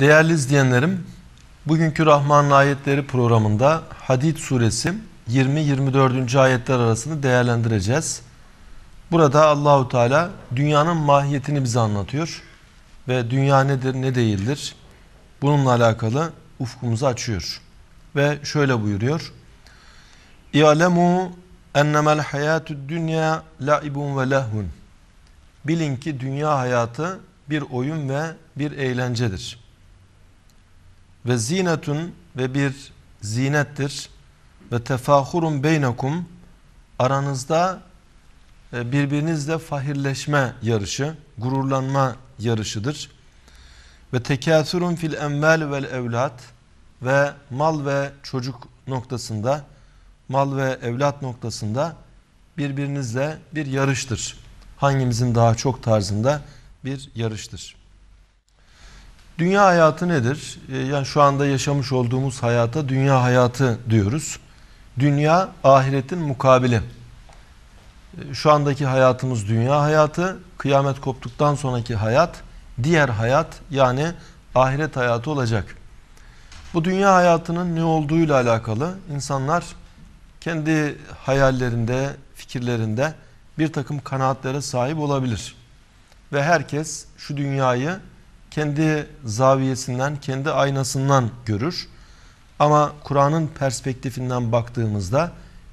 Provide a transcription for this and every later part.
Değerli izleyenlerim, bugünkü Rahman'ın ayetleri programında Hadid suresi 20-24. ayetler arasını değerlendireceğiz. Burada Allahu Teala dünyanın mahiyetini bize anlatıyor ve dünya nedir ne değildir bununla alakalı ufkumuzu açıyor. Ve şöyle buyuruyor. İ'lemu ennemel hayatü dünya laibun ve lehun. Bilin ki dünya hayatı bir oyun ve bir eğlencedir ve zinetun ve bir zinettir ve tefahurun beynekum aranızda e, birbirinizle fahirleşme yarışı, gururlanma yarışıdır. Ve tekâthürün fil emvel vel evlat ve mal ve çocuk noktasında, mal ve evlat noktasında birbirinizle bir yarıştır. Hangimizin daha çok tarzında bir yarıştır. Dünya hayatı nedir? E, yani şu anda yaşamış olduğumuz hayata dünya hayatı diyoruz. Dünya ahiretin mukabili. E, şu andaki hayatımız dünya hayatı, kıyamet koptuktan sonraki hayat, diğer hayat yani ahiret hayatı olacak. Bu dünya hayatının ne olduğuyla alakalı insanlar kendi hayallerinde, fikirlerinde bir takım kanaatlere sahip olabilir. Ve herkes şu dünyayı kendi zaviyesinden, kendi aynasından görür. Ama Kur'an'ın perspektifinden baktığımızda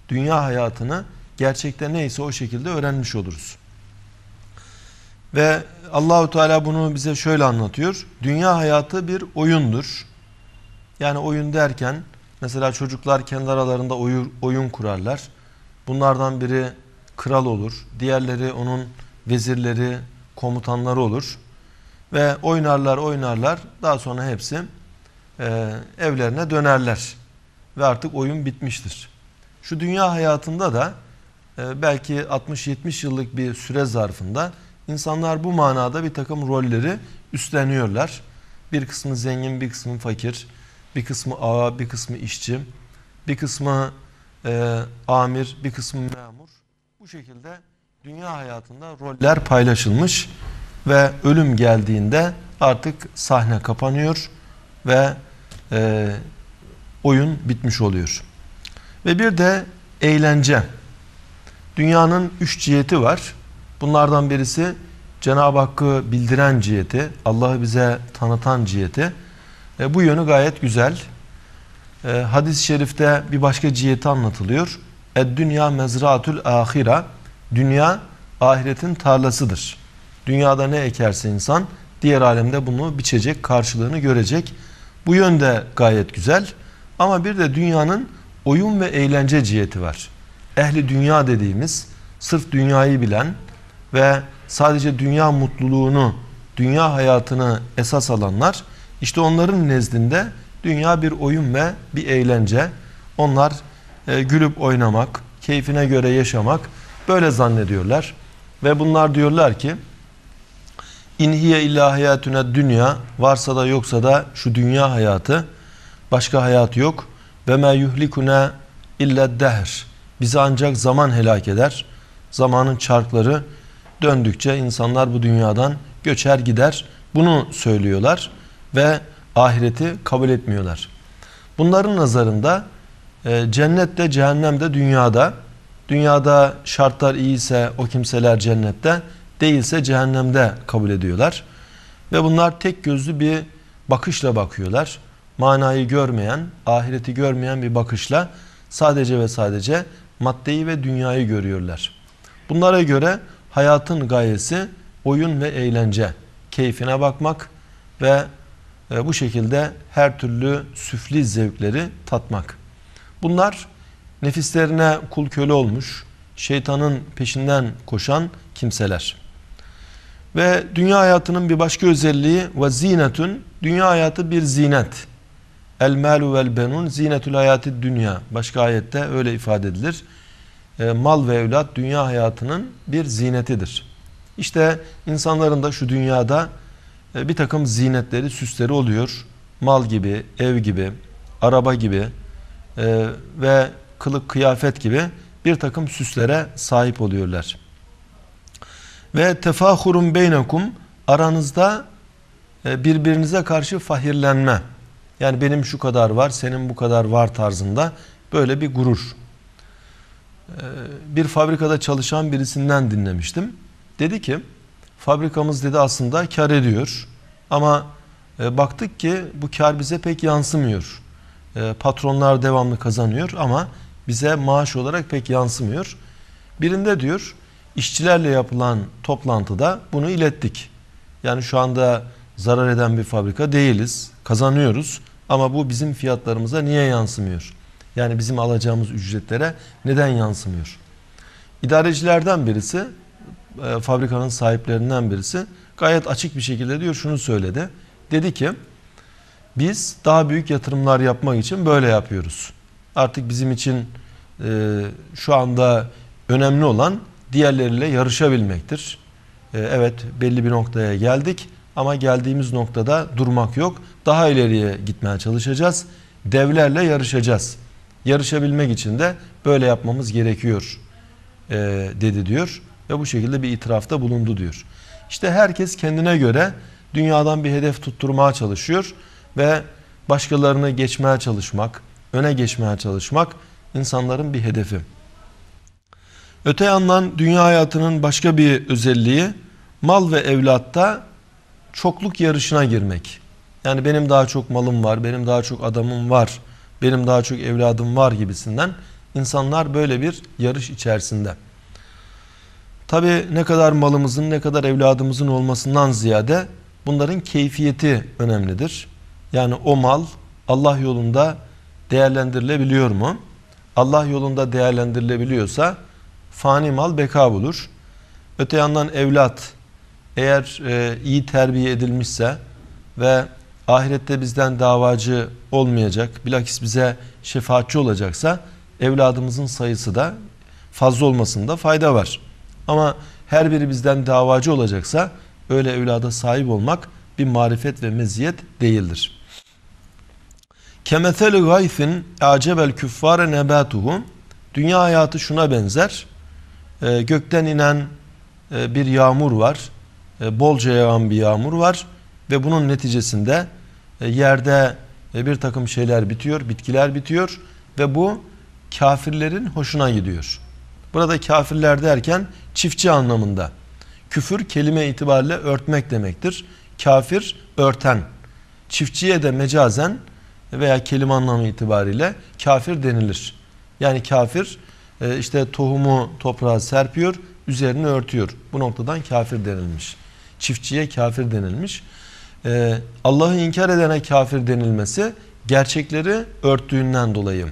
dünya hayatını gerçekte neyse o şekilde öğrenmiş oluruz. Ve Allahu Teala bunu bize şöyle anlatıyor. Dünya hayatı bir oyundur. Yani oyun derken mesela çocuklar kendi aralarında oyun, oyun kurarlar. Bunlardan biri kral olur. Diğerleri onun vezirleri, komutanları olur. Ve oynarlar oynarlar. Daha sonra hepsi e, evlerine dönerler. Ve artık oyun bitmiştir. Şu dünya hayatında da e, belki 60-70 yıllık bir süre zarfında insanlar bu manada bir takım rolleri üstleniyorlar. Bir kısmı zengin, bir kısmı fakir, bir kısmı ağa, bir kısmı işçi, bir kısmı e, amir, bir kısmı memur. Bu şekilde dünya hayatında roller paylaşılmış ve ölüm geldiğinde artık sahne kapanıyor ve e, oyun bitmiş oluyor. Ve bir de eğlence. Dünyanın üç ciheti var. Bunlardan birisi Cenab-ı Hakk'ı bildiren ciheti, Allah'ı bize tanıtan ciheti. E, bu yönü gayet güzel. E, Hadis-i şerifte bir başka ciheti anlatılıyor. Ed-dünya mezraatül ahira. Dünya ahiretin tarlasıdır. Dünyada ne ekerse insan diğer alemde bunu biçecek, karşılığını görecek. Bu yönde gayet güzel. Ama bir de dünyanın oyun ve eğlence ciheti var. Ehli dünya dediğimiz sırf dünyayı bilen ve sadece dünya mutluluğunu, dünya hayatını esas alanlar işte onların nezdinde dünya bir oyun ve bir eğlence. Onlar e, gülüp oynamak, keyfine göre yaşamak böyle zannediyorlar. Ve bunlar diyorlar ki İnhiye ilahiyatüne dünya varsa da yoksa da şu dünya hayatı başka hayat yok. Ve me yuhlikune illa dehr. Bizi ancak zaman helak eder. Zamanın çarkları döndükçe insanlar bu dünyadan göçer gider. Bunu söylüyorlar ve ahireti kabul etmiyorlar. Bunların nazarında e, cennette, cehennemde, dünyada, dünyada şartlar iyiyse o kimseler cennette, değilse cehennemde kabul ediyorlar. Ve bunlar tek gözlü bir bakışla bakıyorlar. Manayı görmeyen, ahireti görmeyen bir bakışla sadece ve sadece maddeyi ve dünyayı görüyorlar. Bunlara göre hayatın gayesi oyun ve eğlence, keyfine bakmak ve e, bu şekilde her türlü süfli zevkleri tatmak. Bunlar nefislerine kul köle olmuş, şeytanın peşinden koşan kimseler.'' Ve dünya hayatının bir başka özelliği ve zinetun. Dünya hayatı bir zinet. El malu vel benun zinetül hayati dünya. Başka ayette öyle ifade edilir. E, mal ve evlat dünya hayatının bir zinetidir. İşte insanların da şu dünyada e, bir takım zinetleri, süsleri oluyor. Mal gibi, ev gibi, araba gibi e, ve kılık kıyafet gibi bir takım süslere sahip oluyorlar ve tefahurun beynekum aranızda e, birbirinize karşı fahirlenme. Yani benim şu kadar var, senin bu kadar var tarzında böyle bir gurur. E, bir fabrikada çalışan birisinden dinlemiştim. Dedi ki, fabrikamız dedi aslında kar ediyor. Ama e, baktık ki bu kar bize pek yansımıyor. Patronlar devamlı kazanıyor ama bize maaş olarak pek yansımıyor. Birinde diyor, işçilerle yapılan toplantıda bunu ilettik. Yani şu anda zarar eden bir fabrika değiliz. Kazanıyoruz ama bu bizim fiyatlarımıza niye yansımıyor? Yani bizim alacağımız ücretlere neden yansımıyor? İdarecilerden birisi, e, fabrikanın sahiplerinden birisi gayet açık bir şekilde diyor şunu söyledi. Dedi ki biz daha büyük yatırımlar yapmak için böyle yapıyoruz. Artık bizim için e, şu anda önemli olan diğerleriyle yarışabilmektir. Ee, evet belli bir noktaya geldik ama geldiğimiz noktada durmak yok. Daha ileriye gitmeye çalışacağız. Devlerle yarışacağız. Yarışabilmek için de böyle yapmamız gerekiyor e, dedi diyor. Ve bu şekilde bir itirafta bulundu diyor. İşte herkes kendine göre dünyadan bir hedef tutturmaya çalışıyor ve başkalarını geçmeye çalışmak, öne geçmeye çalışmak insanların bir hedefi. Öte yandan dünya hayatının başka bir özelliği mal ve evlatta çokluk yarışına girmek. Yani benim daha çok malım var, benim daha çok adamım var, benim daha çok evladım var gibisinden insanlar böyle bir yarış içerisinde. Tabi ne kadar malımızın ne kadar evladımızın olmasından ziyade bunların keyfiyeti önemlidir. Yani o mal Allah yolunda değerlendirilebiliyor mu? Allah yolunda değerlendirilebiliyorsa Fani mal beka bulur. Öte yandan evlat eğer e, iyi terbiye edilmişse ve ahirette bizden davacı olmayacak, bilakis bize şefaatçi olacaksa evladımızın sayısı da fazla olmasında fayda var. Ama her biri bizden davacı olacaksa öyle evlada sahip olmak bir marifet ve meziyet değildir. Kemethel gayfin acebel küffare nebatuhu Dünya hayatı şuna benzer. Ee, gökten inen e, bir yağmur var. E, bolca yağan bir yağmur var ve bunun neticesinde e, yerde e, bir takım şeyler bitiyor, bitkiler bitiyor ve bu kafirlerin hoşuna gidiyor. Burada kafirler derken çiftçi anlamında. Küfür kelime itibariyle örtmek demektir. Kafir örten. Çiftçiye de mecazen veya kelime anlamı itibariyle kafir denilir. Yani kafir e, işte tohumu toprağa serpiyor, üzerine örtüyor. Bu noktadan kafir denilmiş. Çiftçiye kafir denilmiş. E, Allah'ı inkar edene kafir denilmesi gerçekleri örttüğünden dolayı,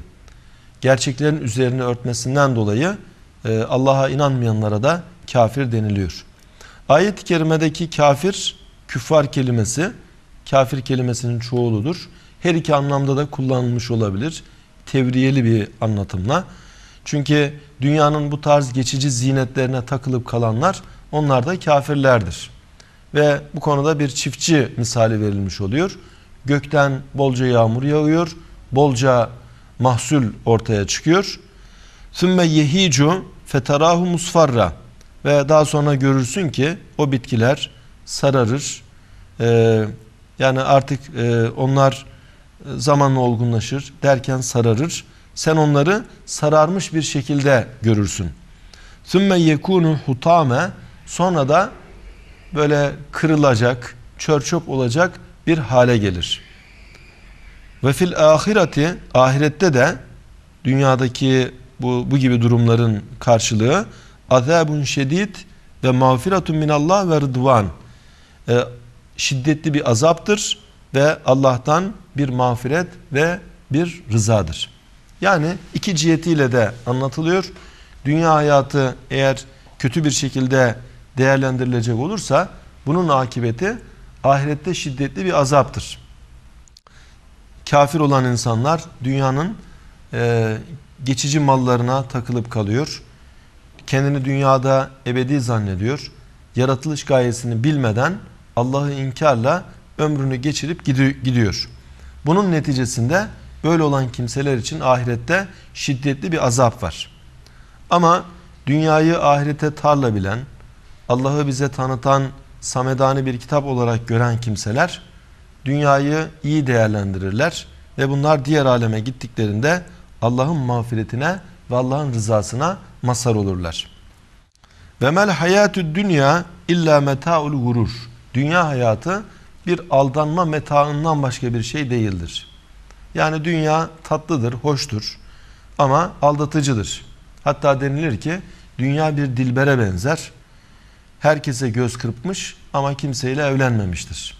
gerçeklerin üzerine örtmesinden dolayı e, Allah'a inanmayanlara da kafir deniliyor. Ayet-i kerimedeki kafir, küffar kelimesi, kafir kelimesinin çoğuludur. Her iki anlamda da kullanılmış olabilir. Tevriyeli bir anlatımla. Çünkü dünyanın bu tarz geçici zinetlerine takılıp kalanlar onlar da kafirlerdir. Ve bu konuda bir çiftçi misali verilmiş oluyor. Gökten bolca yağmur yağıyor, bolca mahsul ortaya çıkıyor. Sümme yehicu feterahu musfarra ve daha sonra görürsün ki o bitkiler sararır. Ee, yani artık e, onlar e, zamanla olgunlaşır derken sararır sen onları sararmış bir şekilde görürsün. Sümme yekunu hutame sonra da böyle kırılacak, çörçöp olacak bir hale gelir. Ve fil ahireti ahirette de dünyadaki bu, bu gibi durumların karşılığı azabun şedid ve mağfiratun minallah ve rıdvan e, şiddetli bir azaptır ve Allah'tan bir mağfiret ve bir rızadır. Yani iki cihetiyle de anlatılıyor. Dünya hayatı eğer kötü bir şekilde değerlendirilecek olursa bunun akibeti ahirette şiddetli bir azaptır. Kafir olan insanlar dünyanın e, geçici mallarına takılıp kalıyor. Kendini dünyada ebedi zannediyor. Yaratılış gayesini bilmeden Allah'ı inkarla ömrünü geçirip gidiyor. Bunun neticesinde Böyle olan kimseler için ahirette şiddetli bir azap var. Ama dünyayı ahirete tarla bilen, Allah'ı bize tanıtan samedani bir kitap olarak gören kimseler dünyayı iyi değerlendirirler ve bunlar diğer aleme gittiklerinde Allah'ın mağfiretine ve Allah'ın rızasına masar olurlar. Ve mel hayatü dünya illa metaul gurur. Dünya hayatı bir aldanma metaından başka bir şey değildir. Yani dünya tatlıdır, hoştur ama aldatıcıdır. Hatta denilir ki dünya bir dilbere benzer. Herkese göz kırpmış ama kimseyle evlenmemiştir.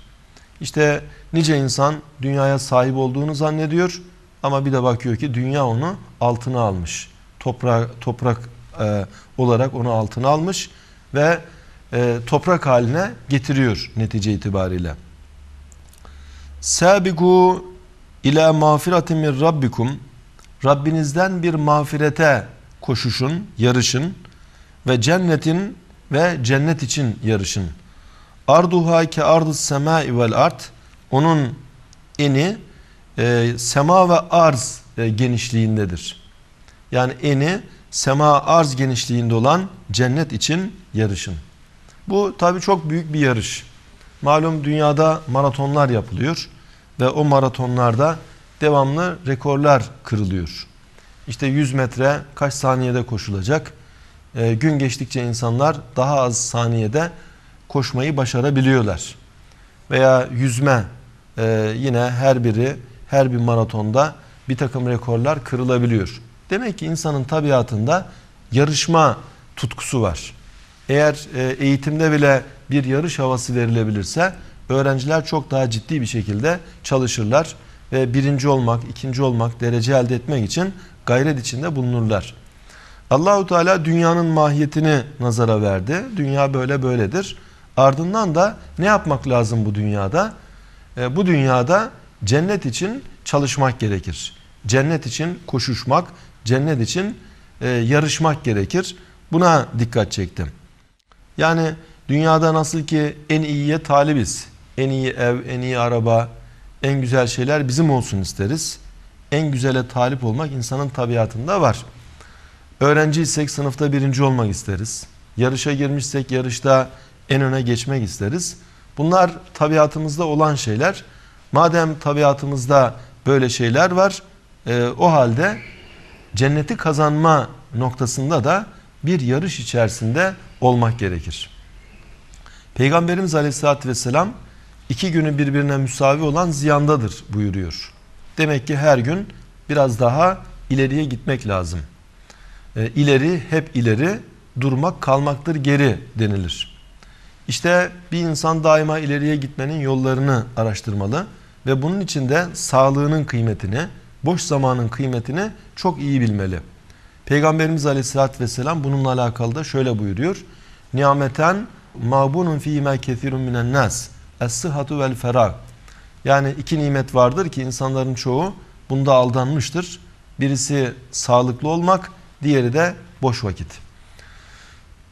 İşte nice insan dünyaya sahip olduğunu zannediyor ama bir de bakıyor ki dünya onu altına almış. Toprak, toprak e, olarak onu altına almış ve e, toprak haline getiriyor netice itibariyle. Sabiku İlâ mağfiratin min rabbikum Rabbinizden bir mağfirete koşuşun, yarışın ve cennetin ve cennet için yarışın. Arduha ki ardus sema vel art onun eni e, sema ve arz e, genişliğindedir. Yani eni sema arz genişliğinde olan cennet için yarışın. Bu tabi çok büyük bir yarış. Malum dünyada maratonlar yapılıyor ve o maratonlarda devamlı rekorlar kırılıyor. İşte 100 metre kaç saniyede koşulacak? E, gün geçtikçe insanlar daha az saniyede koşmayı başarabiliyorlar. Veya yüzme e, yine her biri her bir maratonda bir takım rekorlar kırılabiliyor. Demek ki insanın tabiatında yarışma tutkusu var. Eğer e, eğitimde bile bir yarış havası verilebilirse öğrenciler çok daha ciddi bir şekilde çalışırlar ve birinci olmak, ikinci olmak, derece elde etmek için gayret içinde bulunurlar. Allahu Teala dünyanın mahiyetini nazara verdi. Dünya böyle böyledir. Ardından da ne yapmak lazım bu dünyada? E, bu dünyada cennet için çalışmak gerekir. Cennet için koşuşmak, cennet için e, yarışmak gerekir. Buna dikkat çektim. Yani dünyada nasıl ki en iyiye talibiz en iyi ev, en iyi araba, en güzel şeyler bizim olsun isteriz. En güzele talip olmak insanın tabiatında var. Öğrenciysek sınıfta birinci olmak isteriz. Yarışa girmişsek yarışta en öne geçmek isteriz. Bunlar tabiatımızda olan şeyler. Madem tabiatımızda böyle şeyler var, e, o halde cenneti kazanma noktasında da bir yarış içerisinde olmak gerekir. Peygamberimiz Aleyhisselatü Vesselam iki günü birbirine müsavi olan ziyandadır buyuruyor. Demek ki her gün biraz daha ileriye gitmek lazım. E, ileri hep ileri durmak kalmaktır geri denilir. İşte bir insan daima ileriye gitmenin yollarını araştırmalı ve bunun için de sağlığının kıymetini, boş zamanın kıymetini çok iyi bilmeli. Peygamberimiz aleyhissalatü vesselam bununla alakalı da şöyle buyuruyor. Nimeten mabunun fîmâ kethirun minen nas. Es-sıhhatu vel ferag. Yani iki nimet vardır ki insanların çoğu bunda aldanmıştır. Birisi sağlıklı olmak, diğeri de boş vakit.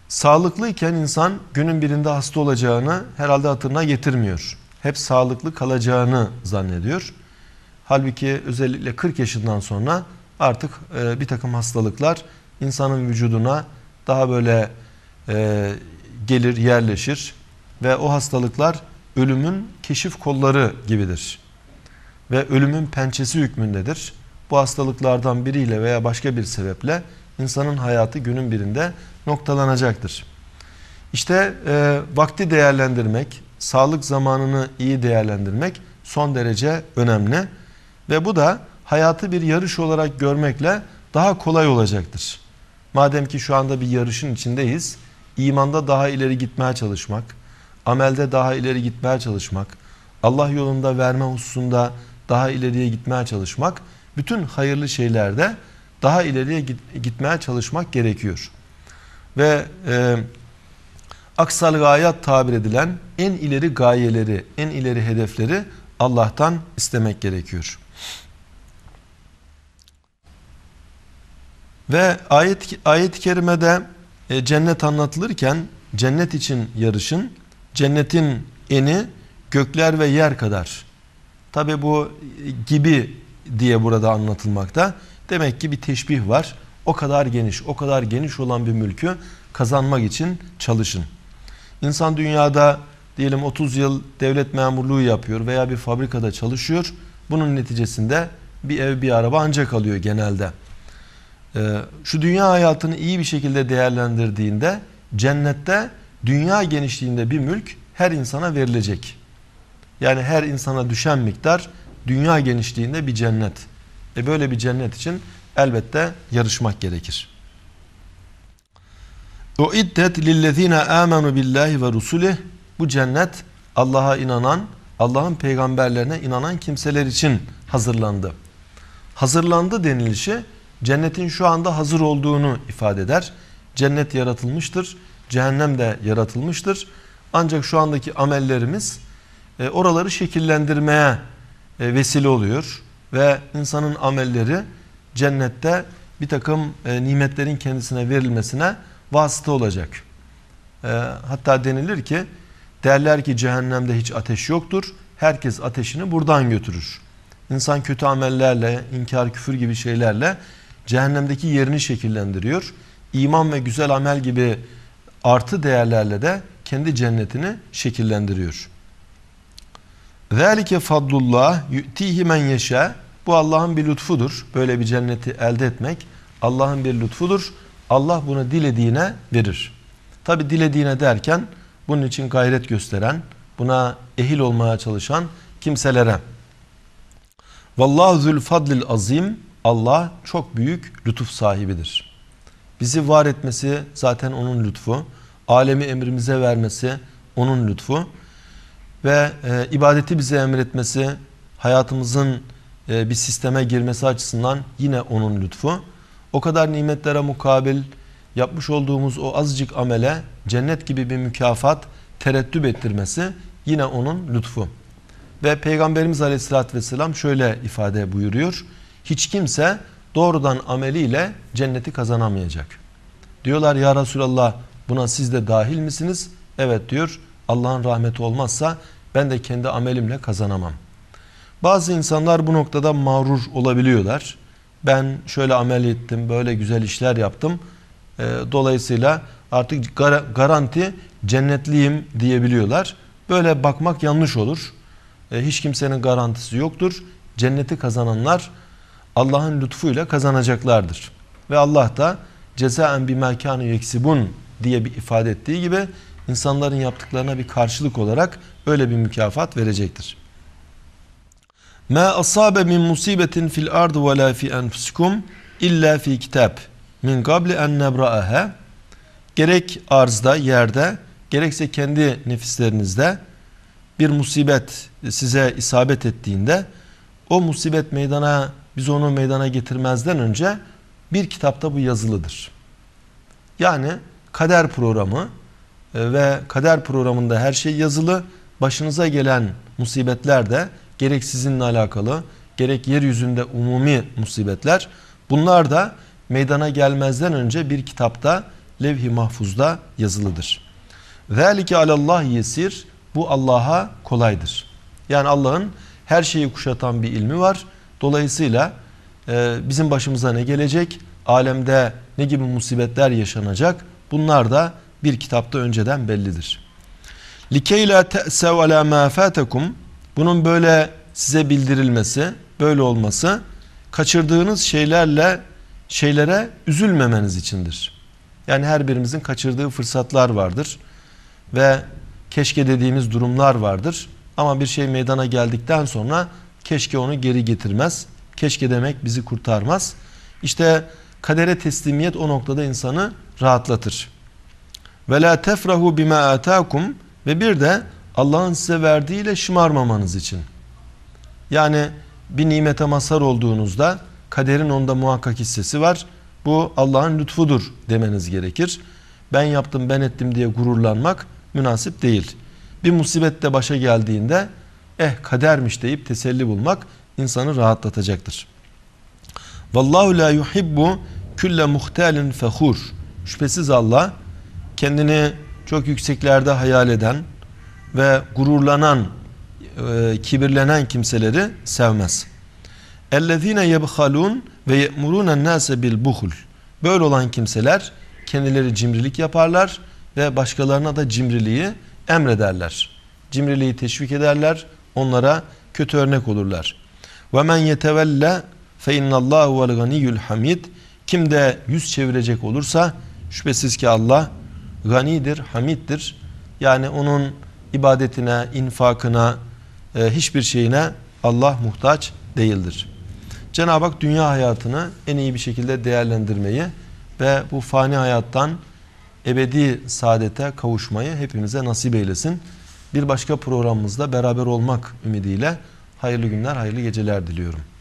Sağlıklıyken insan günün birinde hasta olacağını herhalde hatırına getirmiyor. Hep sağlıklı kalacağını zannediyor. Halbuki özellikle 40 yaşından sonra artık e, bir takım hastalıklar insanın vücuduna daha böyle e, gelir, yerleşir ve o hastalıklar ölümün keşif kolları gibidir. Ve ölümün pençesi hükmündedir. Bu hastalıklardan biriyle veya başka bir sebeple insanın hayatı günün birinde noktalanacaktır. İşte e, vakti değerlendirmek, sağlık zamanını iyi değerlendirmek son derece önemli. Ve bu da hayatı bir yarış olarak görmekle daha kolay olacaktır. Madem ki şu anda bir yarışın içindeyiz, imanda daha ileri gitmeye çalışmak, amelde daha ileri gitmeye çalışmak, Allah yolunda verme hususunda daha ileriye gitmeye çalışmak, bütün hayırlı şeylerde daha ileriye git, gitmeye çalışmak gerekiyor. Ve e, aksal gayat tabir edilen en ileri gayeleri, en ileri hedefleri Allah'tan istemek gerekiyor. Ve ayet ayet-i kerimede e, cennet anlatılırken cennet için yarışın Cennetin eni gökler ve yer kadar. Tabi bu gibi diye burada anlatılmakta. Demek ki bir teşbih var. O kadar geniş, o kadar geniş olan bir mülkü kazanmak için çalışın. İnsan dünyada diyelim 30 yıl devlet memurluğu yapıyor veya bir fabrikada çalışıyor. Bunun neticesinde bir ev, bir araba ancak alıyor genelde. Ee, şu dünya hayatını iyi bir şekilde değerlendirdiğinde cennette dünya genişliğinde bir mülk her insana verilecek. Yani her insana düşen miktar dünya genişliğinde bir cennet. E böyle bir cennet için elbette yarışmak gerekir. O iddet lillezine amenu billahi ve rusulih. Bu cennet Allah'a inanan, Allah'ın peygamberlerine inanan kimseler için hazırlandı. Hazırlandı denilişi cennetin şu anda hazır olduğunu ifade eder. Cennet yaratılmıştır Cehennem de yaratılmıştır. Ancak şu andaki amellerimiz e, oraları şekillendirmeye e, vesile oluyor. Ve insanın amelleri cennette bir takım e, nimetlerin kendisine verilmesine vasıta olacak. E, hatta denilir ki derler ki cehennemde hiç ateş yoktur. Herkes ateşini buradan götürür. İnsan kötü amellerle, inkar, küfür gibi şeylerle cehennemdeki yerini şekillendiriyor. İman ve güzel amel gibi artı değerlerle de kendi cennetini şekillendiriyor. Velik'e fadlullah يُؤْتِيهِ مَنْ يَشَاءُ Bu Allah'ın bir lütfudur. Böyle bir cenneti elde etmek Allah'ın bir lütfudur. Allah bunu dilediğine verir. Tabi dilediğine derken bunun için gayret gösteren, buna ehil olmaya çalışan kimselere. Vallahu zul fadlil azim. Allah çok büyük lütuf sahibidir.'' Bizi var etmesi zaten onun lütfu. Alemi emrimize vermesi onun lütfu. Ve e, ibadeti bize emretmesi, hayatımızın e, bir sisteme girmesi açısından yine onun lütfu. O kadar nimetlere mukabil yapmış olduğumuz o azıcık amele cennet gibi bir mükafat tereddüt ettirmesi yine onun lütfu. Ve Peygamberimiz Aleyhisselatü Vesselam şöyle ifade buyuruyor. Hiç kimse doğrudan ameliyle cenneti kazanamayacak. Diyorlar ya Resulallah buna siz de dahil misiniz? Evet diyor Allah'ın rahmeti olmazsa ben de kendi amelimle kazanamam. Bazı insanlar bu noktada mağrur olabiliyorlar. Ben şöyle amel ettim, böyle güzel işler yaptım. E, dolayısıyla artık gar garanti cennetliyim diyebiliyorlar. Böyle bakmak yanlış olur. E, hiç kimsenin garantisi yoktur. Cenneti kazananlar Allah'ın lütfuyla kazanacaklardır. Ve Allah da cezaen bima kanu yeksibun diye bir ifade ettiği gibi insanların yaptıklarına bir karşılık olarak öyle bir mükafat verecektir. Ma asabe min musibetin fil ard ve la fi enfusikum illa fi kitab min qabli en nebraaha gerek arzda yerde gerekse kendi nefislerinizde bir musibet size isabet ettiğinde o musibet meydana biz onu meydana getirmezden önce bir kitapta bu yazılıdır. Yani kader programı e, ve kader programında her şey yazılı. Başınıza gelen musibetler de gerek sizinle alakalı gerek yeryüzünde umumi musibetler bunlar da meydana gelmezden önce bir kitapta levh-i mahfuzda yazılıdır. Velike alallah yesir bu Allah'a kolaydır. Yani Allah'ın her şeyi kuşatan bir ilmi var. Dolayısıyla e, bizim başımıza ne gelecek? Alemde ne gibi musibetler yaşanacak? Bunlar da bir kitapta önceden bellidir. لِكَيْ لَا تَأْسَوْ عَلَى مَا فَاتَكُمْ Bunun böyle size bildirilmesi, böyle olması kaçırdığınız şeylerle şeylere üzülmemeniz içindir. Yani her birimizin kaçırdığı fırsatlar vardır ve keşke dediğimiz durumlar vardır. Ama bir şey meydana geldikten sonra Keşke onu geri getirmez. Keşke demek bizi kurtarmaz. İşte kadere teslimiyet o noktada insanı rahatlatır. Ve la tefrahu bima atakum ve bir de Allah'ın size verdiğiyle şımarmamanız için. Yani bir nimete mazhar olduğunuzda kaderin onda muhakkak hissesi var. Bu Allah'ın lütfudur demeniz gerekir. Ben yaptım ben ettim diye gururlanmak münasip değil. Bir musibette başa geldiğinde eh kadermiş deyip teselli bulmak insanı rahatlatacaktır. Vallahu la yuhibbu külle muhtalin fehur. Şüphesiz Allah kendini çok yükseklerde hayal eden ve gururlanan, e, kibirlenen kimseleri sevmez. Ellezine yebhalun ve ye'murun nase bil buhul. Böyle olan kimseler kendileri cimrilik yaparlar ve başkalarına da cimriliği emrederler. Cimriliği teşvik ederler, Onlara kötü örnek olurlar. Ve men yetevelle fe innallahu vel ganiyyul hamid. Kim de yüz çevirecek olursa şüphesiz ki Allah ganidir, hamiddir. Yani onun ibadetine, infakına, e, hiçbir şeyine Allah muhtaç değildir. Cenab-ı Hak dünya hayatını en iyi bir şekilde değerlendirmeyi ve bu fani hayattan ebedi saadete kavuşmayı hepimize nasip eylesin. Bir başka programımızda beraber olmak ümidiyle hayırlı günler, hayırlı geceler diliyorum.